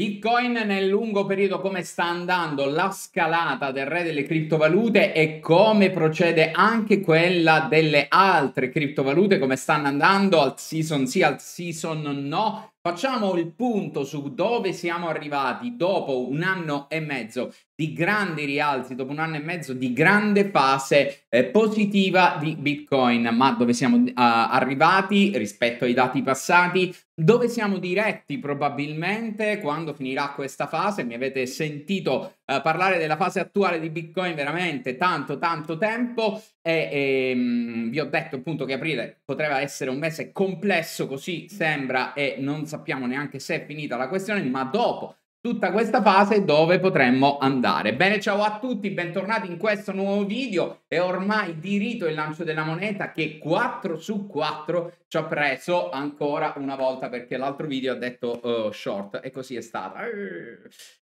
Bitcoin nel lungo periodo come sta andando la scalata del re delle criptovalute e come procede anche quella delle altre criptovalute, come stanno andando al season sì, al season no, Facciamo il punto su dove siamo arrivati dopo un anno e mezzo di grandi rialzi, dopo un anno e mezzo di grande fase eh, positiva di Bitcoin, ma dove siamo eh, arrivati rispetto ai dati passati, dove siamo diretti probabilmente quando finirà questa fase. Mi avete sentito eh, parlare della fase attuale di Bitcoin veramente tanto tanto tempo e, e ehm, mh, vi ho detto appunto che aprile poteva essere un mese complesso così sembra e non sappiamo neanche se è finita la questione ma dopo tutta questa fase dove potremmo andare. Bene, ciao a tutti, bentornati in questo nuovo video. È ormai diritto il lancio della moneta che 4 su 4 ci ha preso ancora una volta perché l'altro video ha detto uh, short e così è stato.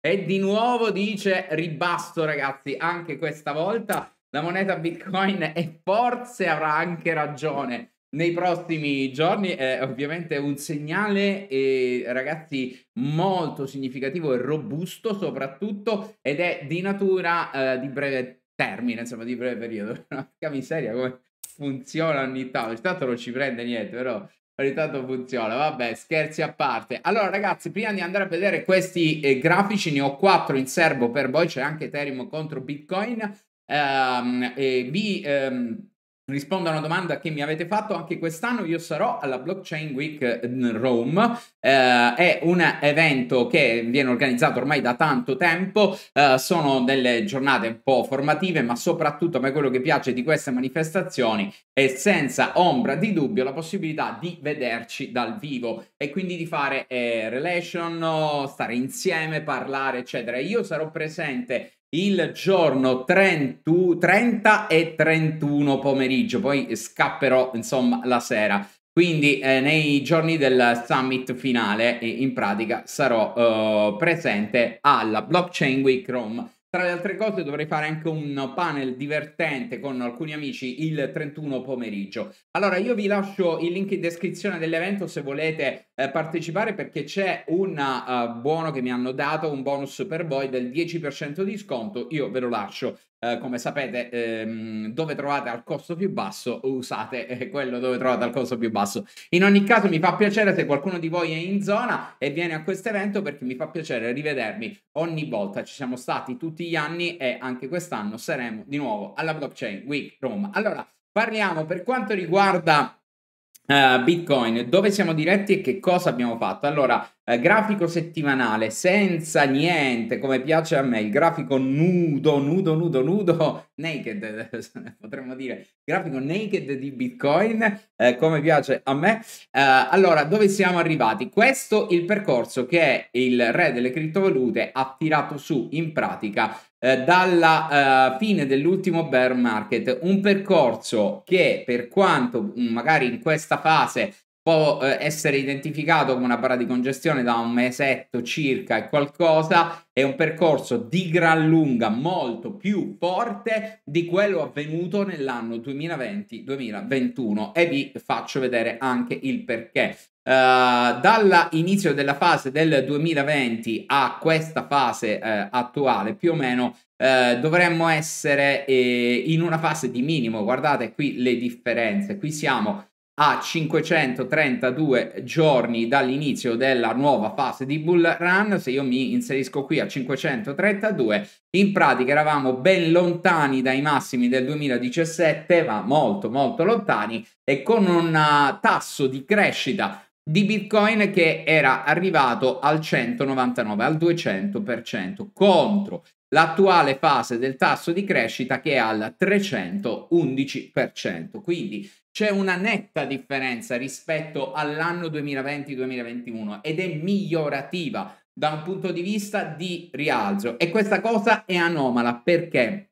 E di nuovo dice ribasso ragazzi, anche questa volta la moneta Bitcoin e forse avrà anche ragione nei prossimi giorni è ovviamente un segnale, eh, ragazzi, molto significativo e robusto soprattutto ed è di natura eh, di breve termine, insomma di breve periodo. Porca miseria come funziona ogni tanto, ogni tanto non ci prende niente però ogni tanto funziona, vabbè scherzi a parte. Allora ragazzi, prima di andare a vedere questi eh, grafici, ne ho quattro in serbo per voi, c'è anche Ethereum contro Bitcoin, um, e vi... Um, Rispondo a una domanda che mi avete fatto anche quest'anno, io sarò alla Blockchain Week in Rome, eh, è un evento che viene organizzato ormai da tanto tempo, eh, sono delle giornate un po' formative, ma soprattutto a me quello che piace di queste manifestazioni è senza ombra di dubbio la possibilità di vederci dal vivo e quindi di fare eh, relation, stare insieme, parlare, eccetera. Io sarò presente il giorno 30, 30 e 31 pomeriggio, poi scapperò insomma la sera. Quindi eh, nei giorni del summit finale eh, in pratica sarò eh, presente alla Blockchain Week Rome tra le altre cose dovrei fare anche un panel divertente con alcuni amici il 31 pomeriggio. Allora io vi lascio il link in descrizione dell'evento se volete eh, partecipare perché c'è un uh, buono che mi hanno dato, un bonus per voi del 10% di sconto, io ve lo lascio eh, come sapete, ehm, dove trovate al costo più basso, usate eh, quello dove trovate al costo più basso. In ogni caso mi fa piacere se qualcuno di voi è in zona e viene a questo evento perché mi fa piacere rivedermi ogni volta. Ci siamo stati tutti gli anni e anche quest'anno saremo di nuovo alla Blockchain Week Roma. Allora, parliamo per quanto riguarda... Uh, Bitcoin, dove siamo diretti e che cosa abbiamo fatto? Allora, eh, grafico settimanale senza niente, come piace a me, il grafico nudo, nudo, nudo, nudo, naked, potremmo dire, grafico naked di Bitcoin, eh, come piace a me. Eh, allora, dove siamo arrivati? Questo è il percorso che il re delle criptovalute ha tirato su in pratica eh, dalla uh, fine dell'ultimo bear market, un percorso che per quanto magari in questa fase può eh, essere identificato come una barra di congestione da un mesetto circa e qualcosa, è un percorso di gran lunga molto più forte di quello avvenuto nell'anno 2020-2021 e vi faccio vedere anche il perché. Uh, dall'inizio della fase del 2020 a questa fase uh, attuale più o meno uh, dovremmo essere in una fase di minimo guardate qui le differenze qui siamo a 532 giorni dall'inizio della nuova fase di bull run, se io mi inserisco qui a 532, in pratica eravamo ben lontani dai massimi del 2017, ma molto molto lontani e con un eh, tasso di crescita di Bitcoin che era arrivato al 199, al 200% contro l'attuale fase del tasso di crescita che è al 311%. Quindi c'è una netta differenza rispetto all'anno 2020-2021 ed è migliorativa da un punto di vista di rialzo e questa cosa è anomala perché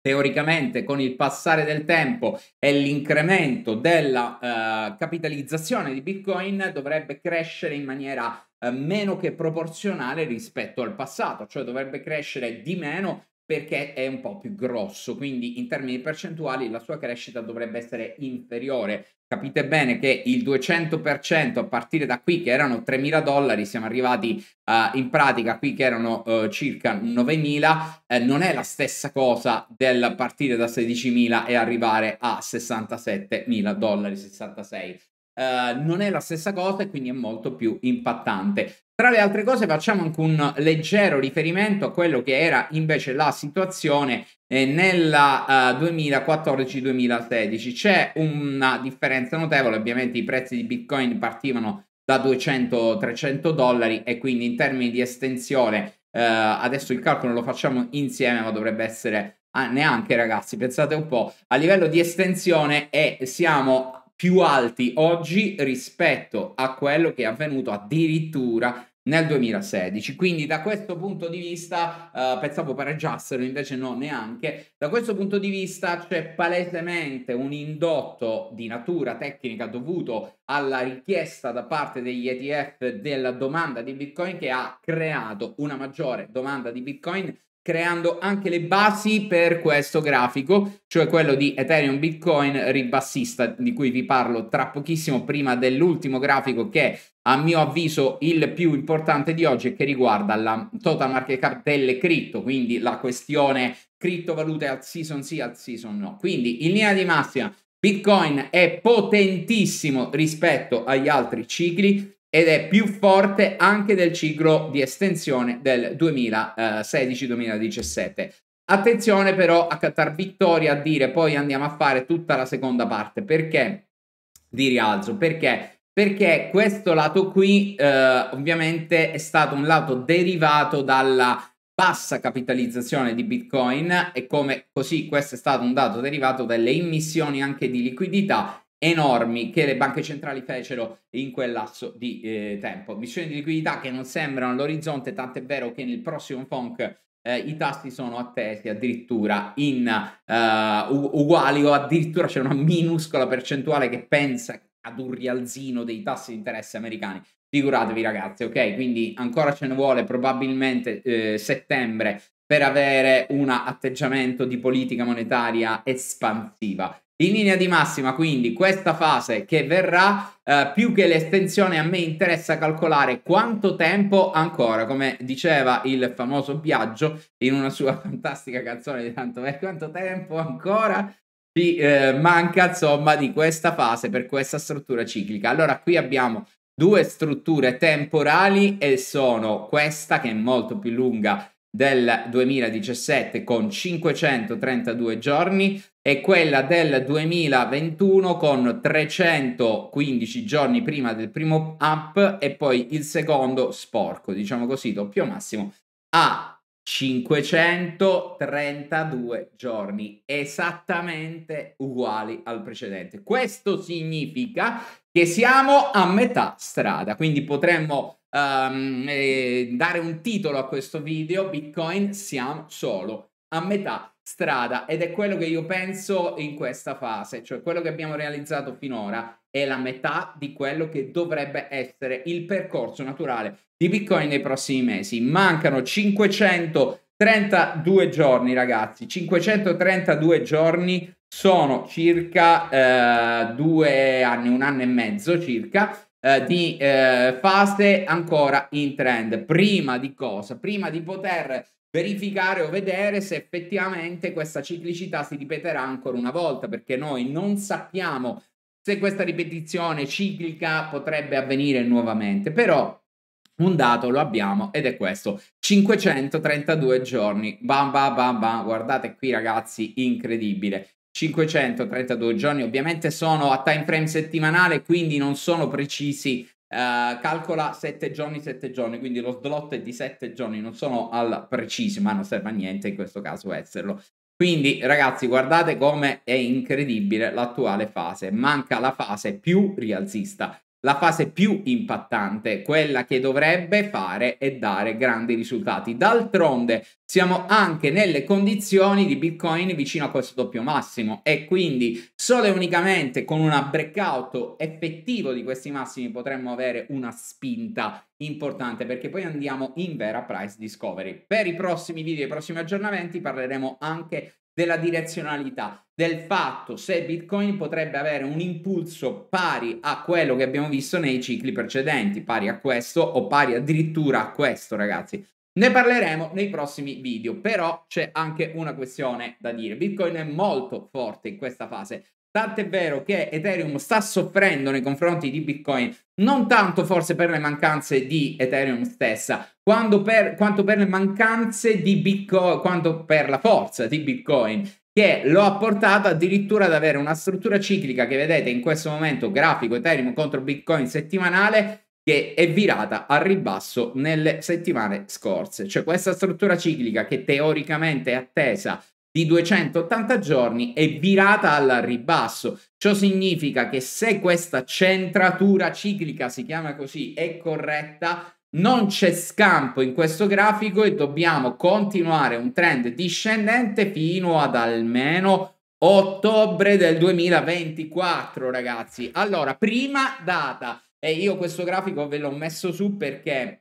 teoricamente con il passare del tempo e l'incremento della uh, capitalizzazione di Bitcoin dovrebbe crescere in maniera uh, meno che proporzionale rispetto al passato, cioè dovrebbe crescere di meno perché è un po' più grosso, quindi in termini percentuali la sua crescita dovrebbe essere inferiore. Capite bene che il 200% a partire da qui, che erano 3.000 dollari, siamo arrivati uh, in pratica qui che erano uh, circa 9.000, eh, non è la stessa cosa del partire da 16.000 e arrivare a 67.000 dollari, 66. Ehm, non è la stessa cosa e quindi è molto più impattante. Tra le altre cose facciamo anche un leggero riferimento a quello che era invece la situazione eh, nella uh, eh, 2014-2016. C'è una differenza notevole, ovviamente i prezzi di Bitcoin partivano da 200-300 dollari e quindi in termini di estensione uh, adesso il calcolo lo facciamo insieme ma dovrebbe essere ah, neanche ragazzi, pensate un po', a livello di estensione e siamo più alti oggi rispetto a quello che è avvenuto addirittura nel 2016. Quindi da questo punto di vista eh, pensavo pareggiassero, invece no neanche. Da questo punto di vista c'è palesemente un indotto di natura tecnica dovuto alla richiesta da parte degli ETF della domanda di Bitcoin che ha creato una maggiore domanda di Bitcoin creando anche le basi per questo grafico, cioè quello di Ethereum Bitcoin ribassista di cui vi parlo tra pochissimo prima dell'ultimo grafico che a mio avviso il più importante di oggi e che riguarda la total market cap delle cripto, quindi la questione criptovalute al season sì, al season no. Quindi in linea di massima Bitcoin è potentissimo rispetto agli altri cicli, ed è più forte anche del ciclo di estensione del 2016-2017. Eh, Attenzione però a Qatar Vittoria a dire poi andiamo a fare tutta la seconda parte perché di rialzo perché perché questo lato qui eh, ovviamente è stato un lato derivato dalla bassa capitalizzazione di Bitcoin e come così questo è stato un dato derivato dalle emissioni anche di liquidità enormi che le banche centrali fecero in quel lasso di eh, tempo. Missioni di liquidità che non sembrano all'orizzonte, tant'è vero che nel prossimo FONC eh, i tassi sono attesi addirittura in eh, uguali o addirittura c'è una minuscola percentuale che pensa ad un rialzino dei tassi di interesse americani. Figuratevi ragazzi, ok? Quindi ancora ce ne vuole probabilmente eh, settembre per avere un atteggiamento di politica monetaria espansiva. In linea di massima, quindi, questa fase che verrà, eh, più che l'estensione, a me interessa calcolare quanto tempo ancora, come diceva il famoso Biagio in una sua fantastica canzone di tanto, per quanto tempo ancora ci eh, manca, insomma, di questa fase per questa struttura ciclica. Allora, qui abbiamo due strutture temporali e sono questa che è molto più lunga del 2017 con 532 giorni e quella del 2021 con 315 giorni prima del primo up e poi il secondo sporco, diciamo così, doppio massimo, a 532 giorni, esattamente uguali al precedente. Questo significa che siamo a metà strada, quindi potremmo um, eh, dare un titolo a questo video, Bitcoin siamo solo a metà strada ed è quello che io penso in questa fase, cioè quello che abbiamo realizzato finora è la metà di quello che dovrebbe essere il percorso naturale di Bitcoin nei prossimi mesi. Mancano 532 giorni, ragazzi. 532 giorni sono circa eh, due anni, un anno e mezzo circa. Eh, di eh, fase ancora in trend. Prima di cosa? Prima di poter verificare o vedere se effettivamente questa ciclicità si ripeterà ancora una volta, perché noi non sappiamo se questa ripetizione ciclica potrebbe avvenire nuovamente, però un dato lo abbiamo ed è questo, 532 giorni, bam bam bam bam, guardate qui ragazzi, incredibile. 532 giorni ovviamente sono a time frame settimanale quindi non sono precisi Uh, calcola 7 giorni, 7 giorni, quindi lo slot è di 7 giorni, non sono al preciso, ma non serve a niente in questo caso esserlo. Quindi ragazzi guardate come è incredibile l'attuale fase, manca la fase più rialzista la fase più impattante, quella che dovrebbe fare e dare grandi risultati. D'altronde siamo anche nelle condizioni di Bitcoin vicino a questo doppio massimo e quindi solo e unicamente con un breakout effettivo di questi massimi potremmo avere una spinta importante perché poi andiamo in vera price discovery. Per i prossimi video, i prossimi aggiornamenti parleremo anche della direzionalità, del fatto se Bitcoin potrebbe avere un impulso pari a quello che abbiamo visto nei cicli precedenti, pari a questo o pari addirittura a questo, ragazzi. Ne parleremo nei prossimi video, però c'è anche una questione da dire. Bitcoin è molto forte in questa fase Tant'è vero che Ethereum sta soffrendo nei confronti di Bitcoin, non tanto forse per le mancanze di Ethereum stessa, quanto per, quanto per le mancanze di Bitcoin, quanto per la forza di Bitcoin che lo ha portato addirittura ad avere una struttura ciclica che vedete in questo momento grafico Ethereum contro Bitcoin settimanale che è virata al ribasso nelle settimane scorse. Cioè questa struttura ciclica che teoricamente è attesa di 280 giorni è virata al ribasso. Ciò significa che se questa centratura ciclica, si chiama così, è corretta, non c'è scampo in questo grafico e dobbiamo continuare un trend discendente fino ad almeno ottobre del 2024, ragazzi. Allora, prima data, e io questo grafico ve l'ho messo su perché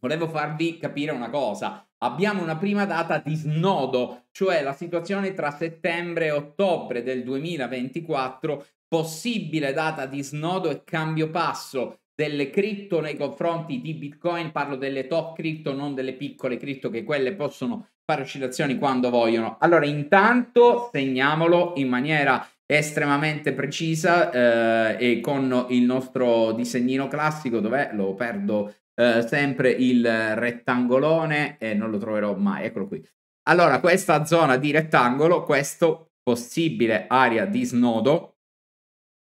volevo farvi capire una cosa. Abbiamo una prima data di snodo, cioè la situazione tra settembre e ottobre del 2024, possibile data di snodo e cambio passo delle cripto nei confronti di Bitcoin, parlo delle top cripto, non delle piccole cripto che quelle possono fare oscillazioni quando vogliono. Allora, intanto segniamolo in maniera estremamente precisa eh, e con il nostro disegnino classico, dov'è? Lo perdo eh, sempre il rettangolone e non lo troverò mai, eccolo qui. Allora, questa zona di rettangolo, questo possibile area di snodo,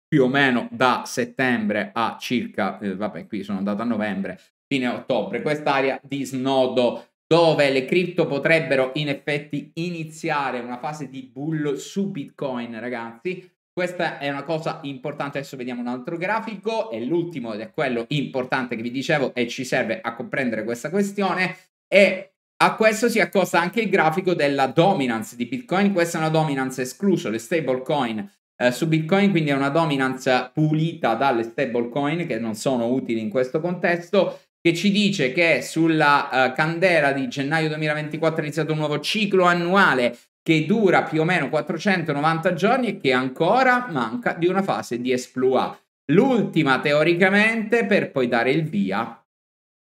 più o meno da settembre a circa, eh, vabbè qui sono andato a novembre, fine ottobre, quest'area di snodo dove le cripto potrebbero in effetti iniziare una fase di bull su Bitcoin, ragazzi. Questa è una cosa importante, adesso vediamo un altro grafico, è l'ultimo ed è quello importante che vi dicevo e ci serve a comprendere questa questione e a questo si accosta anche il grafico della dominance di Bitcoin, questa è una dominance esclusa, le stablecoin eh, su Bitcoin, quindi è una dominance pulita dalle stablecoin che non sono utili in questo contesto che ci dice che sulla uh, candela di gennaio 2024 è iniziato un nuovo ciclo annuale che dura più o meno 490 giorni e che ancora manca di una fase di esploit. L'ultima teoricamente per poi dare il via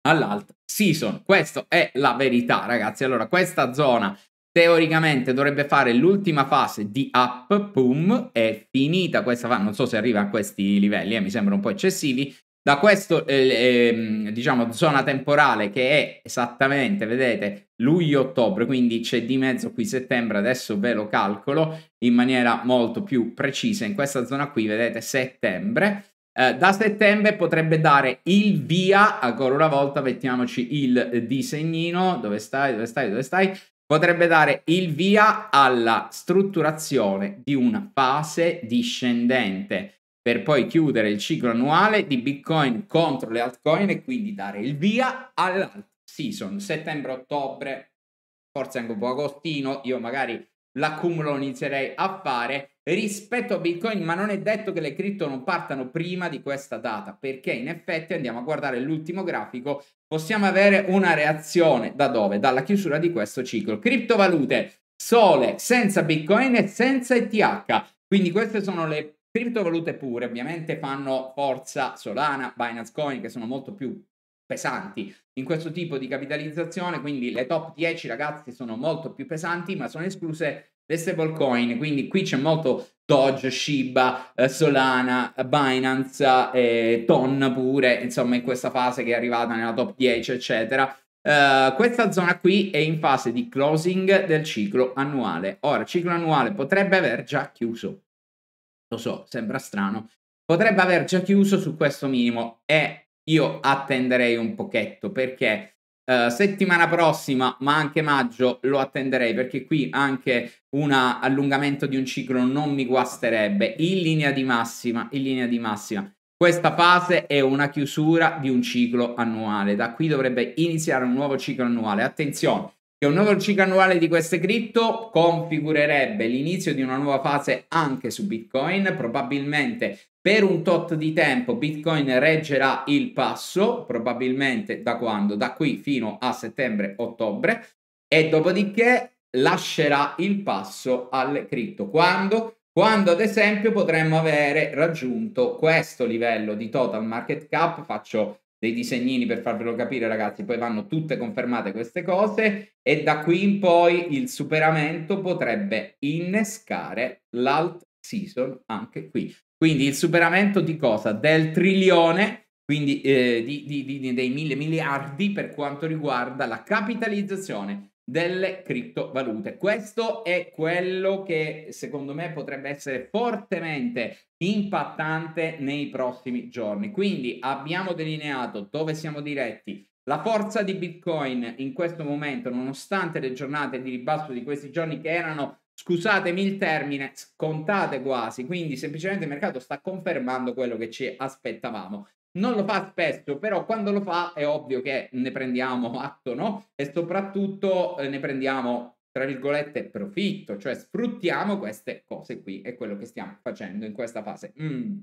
all'alta season. Questa è la verità, ragazzi. Allora, questa zona teoricamente dovrebbe fare l'ultima fase di up, boom, è finita questa fase, non so se arriva a questi livelli, eh, mi sembra un po' eccessivi, da questo, eh, eh, diciamo, zona temporale che è esattamente, vedete, luglio-ottobre, quindi c'è di mezzo qui settembre, adesso ve lo calcolo in maniera molto più precisa. In questa zona qui, vedete, settembre. Eh, da settembre potrebbe dare il via, ancora una volta mettiamoci il disegnino, dove stai, dove stai, dove stai, potrebbe dare il via alla strutturazione di una fase discendente per poi chiudere il ciclo annuale di Bitcoin contro le altcoin e quindi dare il via all'alt season, settembre-ottobre, forse anche un po' agostino, io magari l'accumulo lo inizierei a fare rispetto a Bitcoin, ma non è detto che le cripto non partano prima di questa data, perché in effetti andiamo a guardare l'ultimo grafico, possiamo avere una reazione da dove? Dalla chiusura di questo ciclo. Criptovalute sole senza Bitcoin e senza ETH. Quindi queste sono le Criptovalute pure ovviamente fanno forza Solana, Binance Coin che sono molto più pesanti in questo tipo di capitalizzazione, quindi le top 10 ragazzi sono molto più pesanti ma sono escluse le stablecoin, quindi qui c'è molto Doge, Shiba, eh, Solana, Binance, eh, Ton pure, insomma in questa fase che è arrivata nella top 10 eccetera. Uh, questa zona qui è in fase di closing del ciclo annuale. Ora, il ciclo annuale potrebbe aver già chiuso, lo so, sembra strano. Potrebbe aver già chiuso su questo minimo e io attenderei un pochetto perché Uh, settimana prossima, ma anche maggio, lo attenderei perché qui anche un allungamento di un ciclo non mi guasterebbe. In linea di massima, in linea di massima. Questa fase è una chiusura di un ciclo annuale. Da qui dovrebbe iniziare un nuovo ciclo annuale. Attenzione, che un nuovo ciclo annuale di queste cripto configurerebbe l'inizio di una nuova fase anche su Bitcoin, probabilmente per un tot di tempo Bitcoin reggerà il passo, probabilmente da quando? Da qui fino a settembre-ottobre e dopodiché lascerà il passo alle cripto. Quando? Quando ad esempio potremmo avere raggiunto questo livello di total market cap, faccio dei disegnini per farvelo capire ragazzi, poi vanno tutte confermate queste cose e da qui in poi il superamento potrebbe innescare l'alt season anche qui. Quindi il superamento di cosa? Del trilione, quindi eh, di, di, di, dei mille miliardi per quanto riguarda la capitalizzazione delle criptovalute. Questo è quello che secondo me potrebbe essere fortemente impattante nei prossimi giorni. Quindi abbiamo delineato dove siamo diretti. La forza di Bitcoin in questo momento, nonostante le giornate di ribasso di questi giorni che erano, scusatemi il termine, scontate quasi, quindi semplicemente il mercato sta confermando quello che ci aspettavamo. Non lo fa spesso, però quando lo fa è ovvio che ne prendiamo atto, no? E soprattutto eh, ne prendiamo, tra virgolette, profitto, cioè sfruttiamo queste cose qui, è quello che stiamo facendo in questa fase. Mm.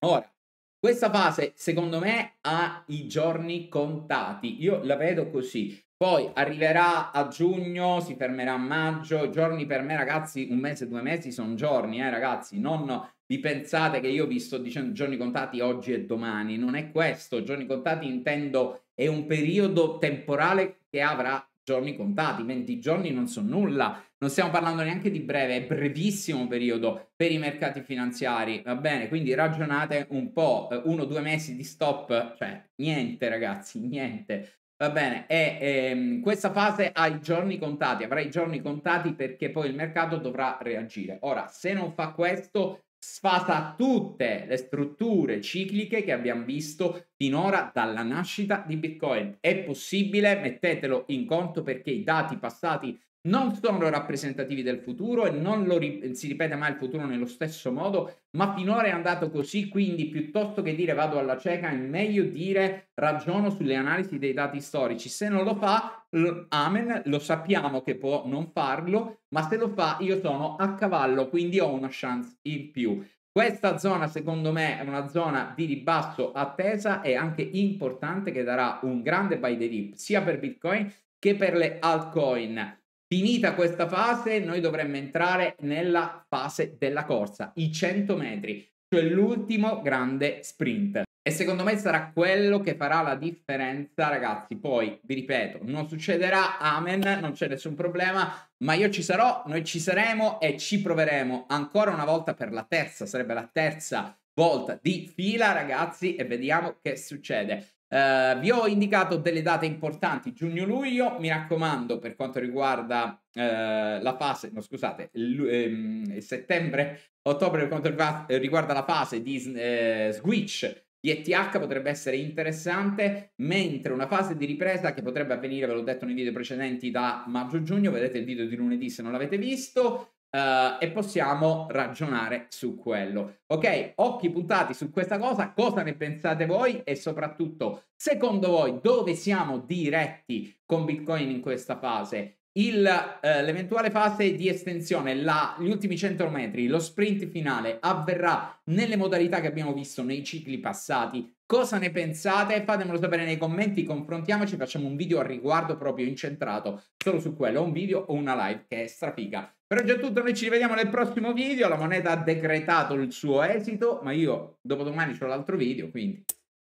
Ora, questa fase, secondo me, ha i giorni contati. Io la vedo così. Poi arriverà a giugno, si fermerà a maggio, giorni per me ragazzi, un mese, due mesi sono giorni, eh ragazzi, non vi pensate che io vi sto dicendo giorni contati oggi e domani, non è questo, giorni contati intendo è un periodo temporale che avrà giorni contati, 20 giorni non sono nulla, non stiamo parlando neanche di breve, è brevissimo periodo per i mercati finanziari, va bene? Quindi ragionate un po', eh, uno due mesi di stop, cioè niente ragazzi, niente. Va bene, e, ehm, questa fase ha i giorni contati, avrà i giorni contati perché poi il mercato dovrà reagire. Ora, se non fa questo, sfasa tutte le strutture cicliche che abbiamo visto finora dalla nascita di Bitcoin. È possibile, mettetelo in conto perché i dati passati non sono rappresentativi del futuro e non ri- si ripete mai il futuro nello stesso modo, ma finora è andato così, quindi piuttosto che dire vado alla cieca è meglio dire ragiono sulle analisi dei dati storici. Se non lo fa, l- amen, lo sappiamo che può non farlo, ma se lo fa io sono a cavallo, quindi ho una chance in più. Questa zona secondo me è una zona di ribasso attesa e anche importante che darà un grande buy the dip sia per Bitcoin che per le altcoin. Finita questa fase, noi dovremmo entrare nella fase della corsa, i 100 metri, cioè l'ultimo grande sprint. E secondo me sarà quello che farà la differenza, ragazzi. Poi, vi ripeto, non succederà, amen, non c'è nessun problema, ma io ci sarò, noi ci saremo e ci proveremo ancora una volta per la terza, sarebbe la terza volta di fila, ragazzi, e vediamo che succede. Uh, vi ho indicato delle date importanti, giugno-luglio, mi raccomando per quanto riguarda uh, la fase, no scusate, l- ehm, settembre-ottobre per quanto riguarda la fase di eh, Switch di ETH potrebbe essere interessante, mentre una fase di ripresa che potrebbe avvenire, ve l'ho detto nei video precedenti, da maggio-giugno, vedete il video di lunedì se non l'avete visto, Uh, e possiamo ragionare su quello. Ok, occhi puntati su questa cosa, cosa ne pensate voi e soprattutto, secondo voi, dove siamo diretti con Bitcoin in questa fase? Il, uh, l'eventuale fase di estensione, la, gli ultimi 100 metri, lo sprint finale avverrà nelle modalità che abbiamo visto nei cicli passati. Cosa ne pensate? Fatemelo sapere nei commenti, confrontiamoci, facciamo un video a riguardo proprio incentrato solo su quello, un video o una live che è strafiga. Per oggi è tutto, noi ci rivediamo nel prossimo video, la moneta ha decretato il suo esito, ma io dopodomani ho l'altro video, quindi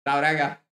ciao ragazzi!